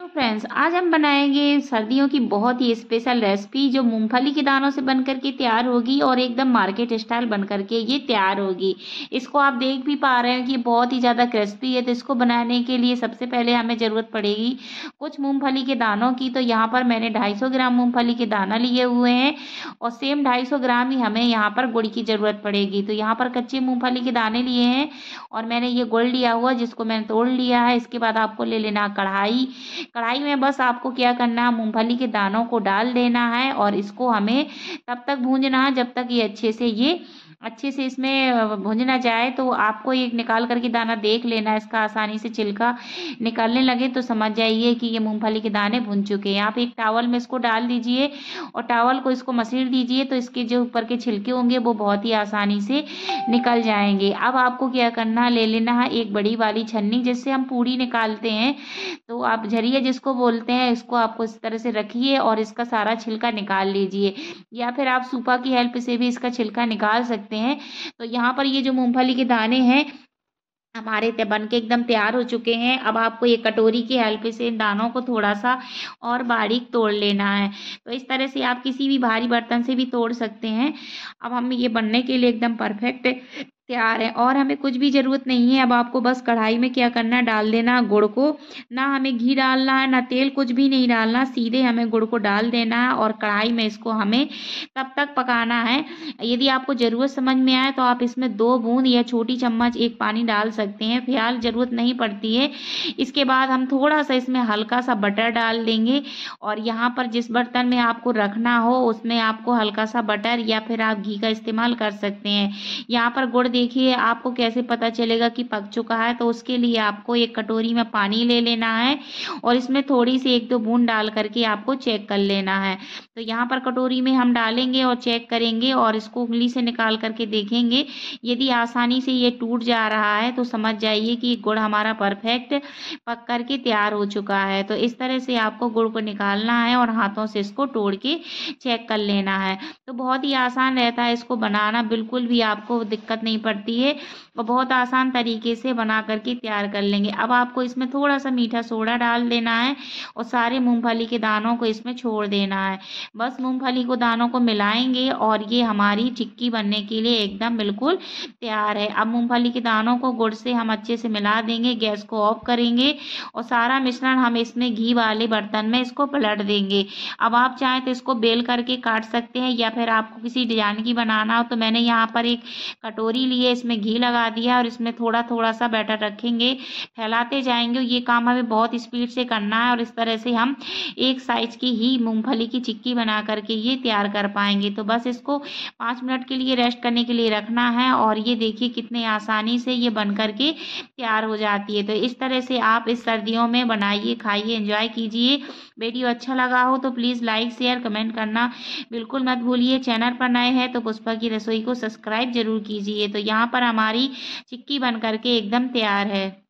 तो फ्रेंड्स आज हम बनाएंगे सर्दियों की बहुत ही स्पेशल रेसिपी जो मूंगफली के दानों से बनकर के तैयार होगी और एकदम मार्केट स्टाइल बन के ये तैयार होगी इसको आप देख भी पा रहे हो कि बहुत ही ज़्यादा क्रिस्पी है तो इसको बनाने के लिए सबसे पहले हमें ज़रूरत पड़ेगी कुछ मूँगफली के दानों की तो यहाँ पर मैंने ढाई ग्राम मूँगफली के दाना लिए हुए हैं और सेम ढाई ग्राम ही हमें यहाँ पर गुड़ की ज़रूरत पड़ेगी तो यहाँ पर कच्चे मूँगफली के दाने लिए हैं और मैंने ये गुड़ लिया हुआ जिसको मैंने तोड़ लिया है इसके बाद आपको ले लेना कढ़ाई कढ़ाई में बस आपको क्या करना है मूंगफली के दानों को डाल देना है और इसको हमें तब तक भूंजना है जब तक ये अच्छे से ये अच्छे से इसमें भुंजना जाए तो आपको एक निकाल करके दाना देख लेना इसका आसानी से छिलका निकालने लगे तो समझ जाइए कि ये मूंगफली के दाने भुन चुके हैं आप एक टावल में इसको डाल दीजिए और टावल को इसको मसीड़ दीजिए तो इसके जो ऊपर के छिलके होंगे वो बहुत ही आसानी से निकल जाएंगे अब आपको क्या करना है ले लेना है एक बड़ी वाली छन्नी जिससे हम पूड़ी निकालते हैं तो आप झरिया जिसको बोलते हैं इसको आपको इस तरह से रखिए और इसका सारा छिलका निकाल लीजिए या फिर आप सूपा की हेल्प से भी इसका छिलका निकाल सकते सकते हैं तो यहाँ पर ये जो मूंगफली के दाने हैं हमारे बन के एकदम तैयार हो चुके हैं अब आपको ये कटोरी की हेल्प से दानों को थोड़ा सा और बारीक तोड़ लेना है तो इस तरह से आप किसी भी भारी बर्तन से भी तोड़ सकते हैं अब हम ये बनने के लिए एकदम परफेक्ट तैयार है और हमें कुछ भी ज़रूरत नहीं है अब आपको बस कढ़ाई में क्या करना है डाल देना गुड़ को ना हमें घी डालना है ना तेल कुछ भी नहीं डालना सीधे हमें गुड़ को डाल देना है और कढ़ाई में इसको हमें तब तक पकाना है यदि आपको ज़रूरत समझ में आए तो आप इसमें दो बूंद या छोटी चम्मच एक पानी डाल सकते हैं फिलहाल ज़रूरत नहीं पड़ती है इसके बाद हम थोड़ा सा इसमें हल्का सा बटर डाल देंगे और यहाँ पर जिस बर्तन में आपको रखना हो उसमें आपको हल्का सा बटर या फिर आप घी का इस्तेमाल कर सकते हैं यहाँ पर गुड़ देखिए आपको कैसे पता चलेगा कि पक चुका है तो उसके लिए आपको एक कटोरी में पानी ले लेना है और इसमें थोड़ी सी एक दो बूंद डाल करके आपको चेक कर लेना है तो यहाँ पर कटोरी में हम डालेंगे और चेक करेंगे और इसको उंगली से निकाल करके देखेंगे यदि आसानी से ये टूट जा रहा है तो समझ जाइए कि गुड़ हमारा परफेक्ट पक करके तैयार हो चुका है तो इस तरह से आपको गुड़ को निकालना है और हाथों से इसको तोड़ के चेक कर लेना है तो बहुत ही आसान रहता है इसको बनाना बिल्कुल भी आपको दिक्कत नहीं करती है और बहुत आसान तरीके से बना करके तैयार कर लेंगे अब आपको इसमें थोड़ा सा मीठा सोडा डाल देना है और सारे मूँगफली के दानों को इसमें छोड़ देना है बस मूँगफली को दानों को मिलाएंगे और ये हमारी टिक्की बनने के लिए एकदम बिल्कुल तैयार है अब मूँगफली के दानों को गुड़ से हम अच्छे से मिला देंगे गैस को ऑफ करेंगे और सारा मिश्रण हम इसमें घी वाले बर्तन में इसको पलट देंगे अब आप चाहें तो इसको बेल करके काट सकते हैं या फिर आपको किसी डिजाइन की बनाना हो तो मैंने यहाँ पर एक कटोरी ली लिए इसमें घी लगा दिया और इसमें थोड़ा थोड़ा सा बैटर रखेंगे फैलाते जाएंगे ये काम हमें बहुत स्पीड से करना है और इस तरह से हम एक साइज की ही मूंगफली की चिक्की बना करके ये तैयार कर पाएंगे तो बस इसको पाँच मिनट के लिए रेस्ट करने के लिए रखना है और ये देखिए कितने आसानी से ये बन करके तैयार हो जाती है तो इस तरह से आप इस सर्दियों में बनाइए खाइए इंजॉय कीजिए वीडियो अच्छा लगा हो तो प्लीज़ लाइक शेयर कमेंट करना बिल्कुल मत भूलिए चैनल पर नए हैं तो पुष्पा की रसोई को सब्सक्राइब जरूर कीजिए तो तो यहाँ पर हमारी चिक्की बन करके एकदम तैयार है